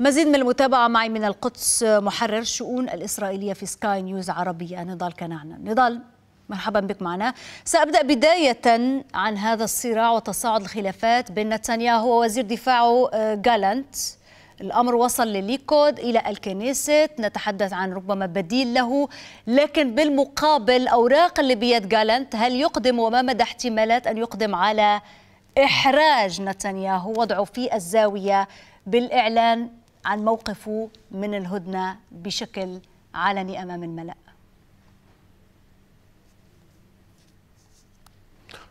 مزيد من المتابعة معي من القدس محرر شؤون الإسرائيلية في سكاي نيوز عربية نضال كنعنا نضال مرحبا بك معنا سأبدأ بداية عن هذا الصراع وتصاعد الخلافات بين نتنياهو ووزير دفاعه جالانت آه، الأمر وصل لليكود إلى الكنيسة نتحدث عن ربما بديل له لكن بالمقابل أوراق اللي بيد جالانت هل يقدم وما مدى احتمالات أن يقدم على إحراج نتنياهو وضعه في الزاوية بالإعلان عن موقفه من الهدنه بشكل علني امام الملأ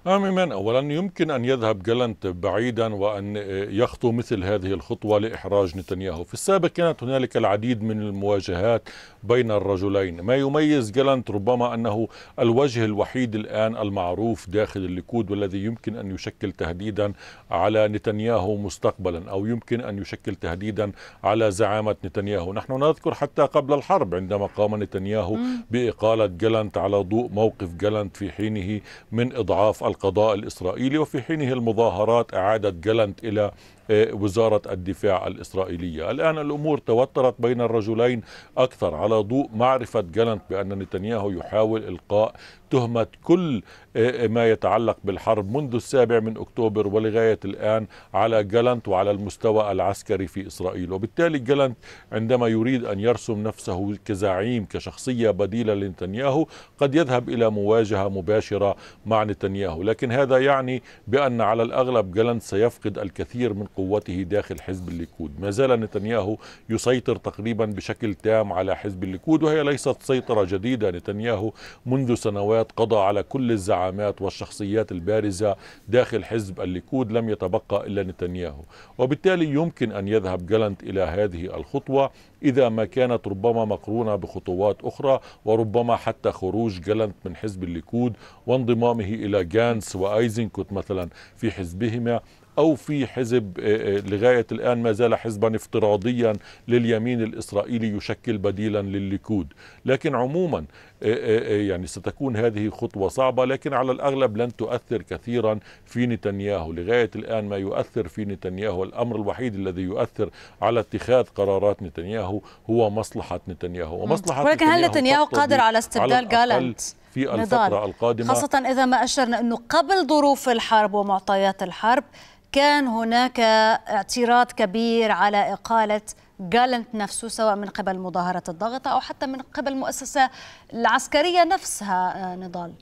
عموما اولا يمكن ان يذهب جالنت بعيدا وان يخطو مثل هذه الخطوه لاحراج نتنياهو، في السابق كانت هنالك العديد من المواجهات بين الرجلين، ما يميز جالنت ربما انه الوجه الوحيد الان المعروف داخل الليكود والذي يمكن ان يشكل تهديدا على نتنياهو مستقبلا او يمكن ان يشكل تهديدا على زعامه نتنياهو، نحن نذكر حتى قبل الحرب عندما قام نتنياهو باقاله جالنت على ضوء موقف جالنت في حينه من اضعاف القضاء الإسرائيلي وفي حينه المظاهرات أعادت جلنت إلى وزارة الدفاع الإسرائيلية الآن الأمور توترت بين الرجلين أكثر على ضوء معرفة جالنت بأن نتنياهو يحاول إلقاء تهمة كل آه، آه، ما يتعلق بالحرب منذ السابع من أكتوبر ولغاية الآن على جالنت وعلى المستوى العسكري في إسرائيل وبالتالي جالنت عندما يريد أن يرسم نفسه كزعيم كشخصية بديلة لنتنياهو قد يذهب إلى مواجهة مباشرة مع نتنياهو لكن هذا يعني بأن على الأغلب جالنت سيفقد الكثير من قوته داخل حزب الليكود ما زال نتنياهو يسيطر تقريبا بشكل تام على حزب الليكود وهي ليست سيطرة جديدة نتنياهو منذ سنوات قضى على كل الزعامات والشخصيات البارزة داخل حزب الليكود لم يتبقى إلا نتنياهو وبالتالي يمكن أن يذهب جالنت إلى هذه الخطوة إذا ما كانت ربما مقرونة بخطوات أخرى وربما حتى خروج جالنت من حزب الليكود وانضمامه إلى جانس وأيزنكوت مثلا في حزبهما أو في حزب آه، آه، لغاية الآن ما زال حزبا افتراضيا لليمين الإسرائيلي يشكل بديلا للليكود لكن عموما إيه، إيه، إيه، يعني ستكون هذه خطوة صعبة لكن على الأغلب لن تؤثر كثيرا في نتنياهو لغاية الآن ما يؤثر في نتنياهو الأمر الوحيد الذي يؤثر على اتخاذ قرارات نتنياهو هو مصلحة نتنياهو ومصلحة ولكن نتنياهو هل نتنياهو قادر على استبدال جالنت؟ في الفترة نضال. القادمة خاصة إذا ما أشرنا أنه قبل ظروف الحرب ومعطيات الحرب كان هناك اعتراض كبير على إقالة جالنت نفسه سواء من قبل مظاهرة الضغط أو حتى من قبل المؤسسة العسكرية نفسها آه، نضال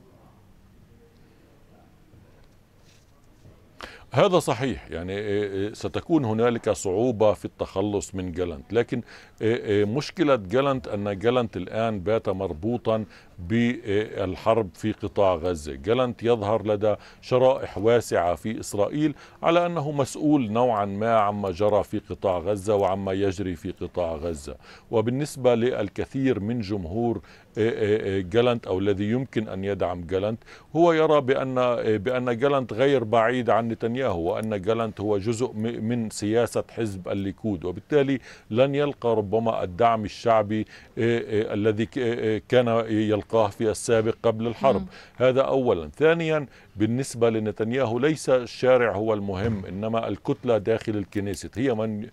هذا صحيح يعني إيه، إيه، ستكون هنالك صعوبة في التخلص من جالنت لكن إيه، مشكلة جالنت أن جالنت الآن بات مربوطا بالحرب في قطاع غزة جالنت يظهر لدى شرائح واسعة في إسرائيل على أنه مسؤول نوعا ما عما جرى في قطاع غزة وعما يجري في قطاع غزة وبالنسبة للكثير من جمهور إيه، إيه، إيه، جالنت او الذي يمكن ان يدعم جالنت هو يرى بان بان جالنت غير بعيد عن نتنياهو وان جالنت هو جزء من سياسه حزب الليكود وبالتالي لن يلقى ربما الدعم الشعبي الذي كان يلقاه في السابق قبل الحرب هذا اولا ثانيا بالنسبه لنتنياهو ليس الشارع هو المهم انما الكتله داخل الكنيست هي من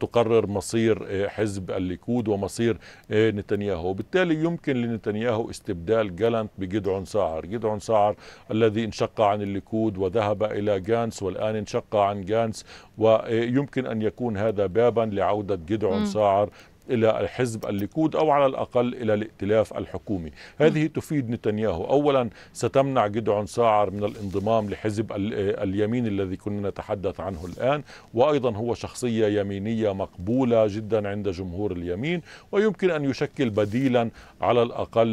تقرر مصير حزب الليكود ومصير نتنياهو وبالتالي يمكن يمكن لنتنياهو استبدال جالانت بجدعون ساعر جدعون ساعر الذي انشق عن الليكود وذهب إلى جانس والآن انشق عن جانس ويمكن أن يكون هذا بابا لعودة جدعون ساعر إلى الحزب الليكود أو على الأقل إلى الائتلاف الحكومي هذه تفيد نتنياهو أولا ستمنع جدعون ساعر من الانضمام لحزب اليمين الذي كنا نتحدث عنه الآن وأيضا هو شخصية يمينية مقبولة جدا عند جمهور اليمين ويمكن أن يشكل بديلا على الأقل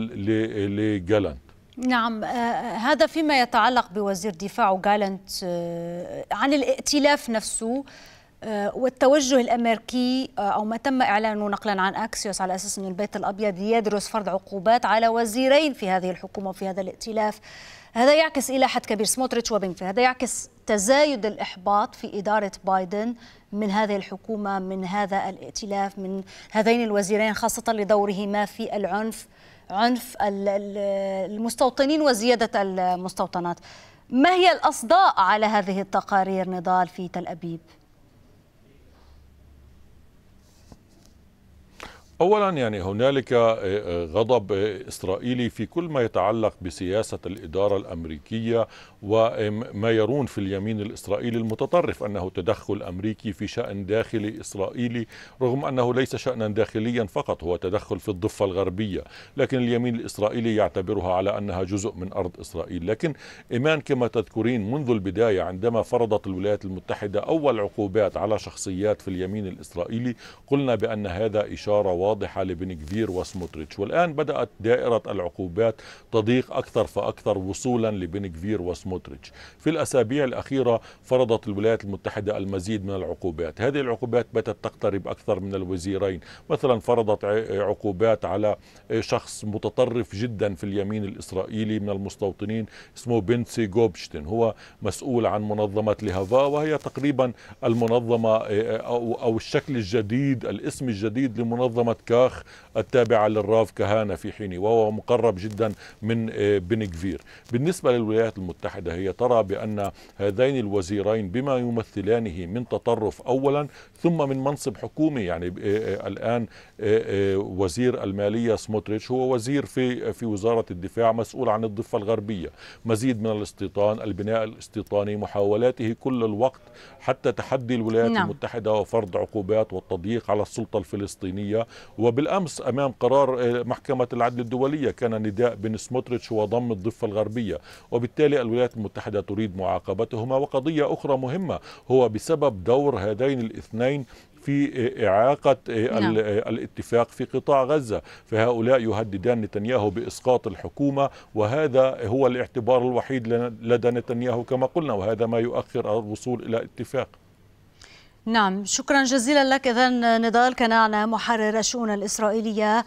لجالنت نعم آه، آه، هذا فيما يتعلق بوزير دفاع جالنت آه، عن الائتلاف نفسه آه، والتوجه الامريكي آه، او ما تم اعلانه نقلا عن اكسيوس على اساس ان البيت الابيض يدرس فرض عقوبات على وزيرين في هذه الحكومه وفي هذا الائتلاف هذا يعكس الى حد كبير سموتريتش وبينفي هذا يعكس تزايد الاحباط في اداره بايدن من هذه الحكومه من هذا الائتلاف من هذين الوزيرين خاصه لدورهما في العنف عنف المستوطنين وزياده المستوطنات ما هي الاصداء على هذه التقارير نضال في تل ابيب اولا يعني هنالك آه، آه، غضب آه، اسرائيلي في كل ما يتعلق بسياسه الاداره الامريكيه وما يرون في اليمين الاسرائيلي المتطرف انه تدخل امريكي في شان داخلي اسرائيلي رغم انه ليس شانا داخليا فقط هو تدخل في الضفه الغربيه لكن اليمين الاسرائيلي يعتبرها على انها جزء من ارض اسرائيل لكن ايمان كما تذكرين منذ البدايه عندما فرضت الولايات المتحده اول عقوبات على شخصيات في اليمين الاسرائيلي قلنا بان هذا اشاره واضحة لبن كفير وسموتريتش والآن بدأت دائرة العقوبات تضيق أكثر فأكثر وصولا لبن كفير وسموتريتش في الأسابيع الأخيرة فرضت الولايات المتحدة المزيد من العقوبات هذه العقوبات باتت تقترب أكثر من الوزيرين مثلا فرضت عقوبات على شخص متطرف جدا في اليمين الإسرائيلي من المستوطنين اسمه بنسي جوبشتن هو مسؤول عن منظمة لهفا وهي تقريبا المنظمة أو الشكل الجديد الاسم الجديد لمنظمة كاخ التابعة للراف كهانة في حيني وهو مقرب جدا من آه، بن كفير بالنسبة للولايات المتحدة هي ترى بأن هذين الوزيرين بما يمثلانه من تطرف أولا ثم من منصب حكومي يعني آه، آه، الآن وزير المالية سموتريتش هو وزير في في وزارة الدفاع مسؤول عن الضفة الغربية مزيد من الاستيطان البناء الاستيطاني محاولاته كل الوقت حتى تحدي الولايات نعم. المتحدة وفرض عقوبات والتضييق على السلطة الفلسطينية وبالأمس أمام قرار آه، محكمة العدل الدولية كان نداء بن سموتريتش وضم الضفة الغربية وبالتالي الولايات المتحدة تريد معاقبتهما وقضية أخرى مهمة هو بسبب دور هذين الاثنين في آه، إعاقة آه، نعم. الاتفاق في قطاع غزة فهؤلاء يهددان نتنياهو بإسقاط الحكومة وهذا هو الاعتبار الوحيد لدى نتنياهو كما قلنا وهذا ما يؤخر الوصول إلى اتفاق نعم شكرا جزيلا لك إذا نضال كنعنا محرر الشؤون الإسرائيلية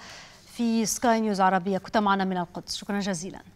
في سكاي نيوز عربية كنت معنا من القدس شكرا جزيلا